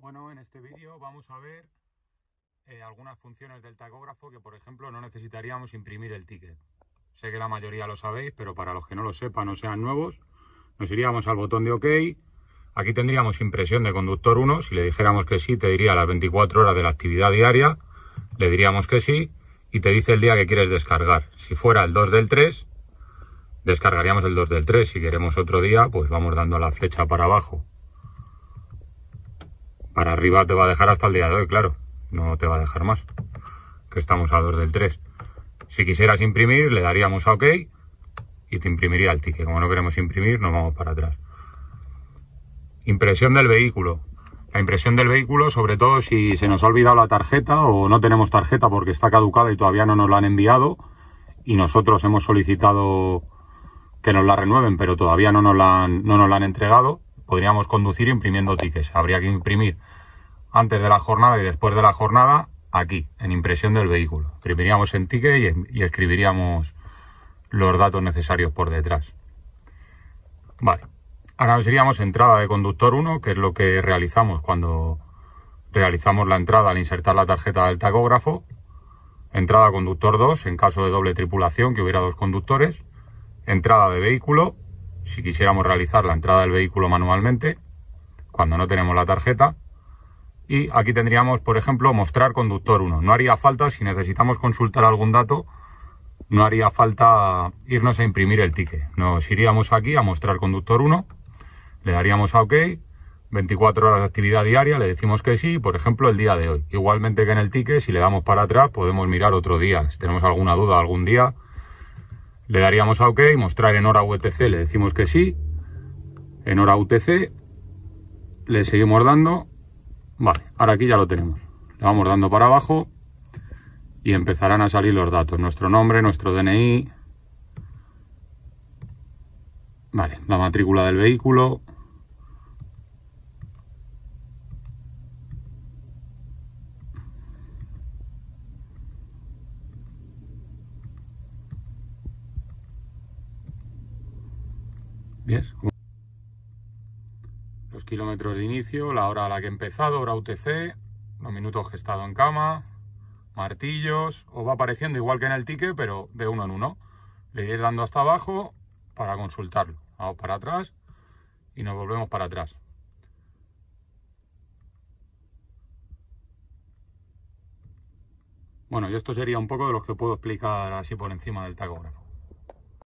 Bueno, en este vídeo vamos a ver eh, algunas funciones del tacógrafo que, por ejemplo, no necesitaríamos imprimir el ticket. Sé que la mayoría lo sabéis, pero para los que no lo sepan o sean nuevos, nos iríamos al botón de OK. Aquí tendríamos impresión de conductor 1. Si le dijéramos que sí, te diría las 24 horas de la actividad diaria. Le diríamos que sí y te dice el día que quieres descargar. Si fuera el 2 del 3, descargaríamos el 2 del 3. Si queremos otro día, pues vamos dando la flecha para abajo para arriba te va a dejar hasta el día de hoy, claro. No te va a dejar más. Que estamos a 2 del 3. Si quisieras imprimir, le daríamos a OK y te imprimiría el ticket. Como no queremos imprimir, nos vamos para atrás. Impresión del vehículo. La impresión del vehículo, sobre todo si se nos ha olvidado la tarjeta o no tenemos tarjeta porque está caducada y todavía no nos la han enviado y nosotros hemos solicitado que nos la renueven, pero todavía no nos la han, no nos la han entregado, podríamos conducir imprimiendo tickets. Habría que imprimir antes de la jornada y después de la jornada aquí, en impresión del vehículo. Escribiríamos en ticket y, escribiríamos los datos necesarios por detrás. Vale. Ahora seríamos entrada de conductor 1, que es lo que realizamos cuando realizamos la entrada al insertar la tarjeta del tacógrafo. Entrada conductor 2, en caso de doble tripulación, que hubiera dos conductores. Entrada de vehículo, si quisiéramos realizar la entrada del vehículo manualmente, cuando no tenemos la tarjeta. Y aquí tendríamos, por ejemplo, mostrar conductor 1. No haría falta, si necesitamos consultar algún dato, no haría falta irnos a imprimir el ticket. Nos iríamos aquí a mostrar conductor 1, le daríamos a OK, 24 horas de actividad diaria, le decimos que sí, por ejemplo, el día de hoy. Igualmente que en el ticket, si le damos para atrás, podemos mirar otro día. Si tenemos alguna duda algún día, le daríamos a OK, mostrar en hora UTC, le decimos que sí, en hora UTC, le seguimos dando Vale, ahora aquí ya lo tenemos. Le vamos dando para abajo y empezarán a salir los datos. Nuestro nombre, nuestro DNI. Vale, la matrícula del vehículo. bien los kilómetros de inicio, la hora a la que he empezado, hora UTC, los minutos que he estado en cama, martillos, os va apareciendo igual que en el ticket, pero de uno en uno. Le iréis dando hasta abajo para consultarlo. Vamos para atrás y nos volvemos para atrás. Bueno, y esto sería un poco de los que puedo explicar así por encima del tacógrafo.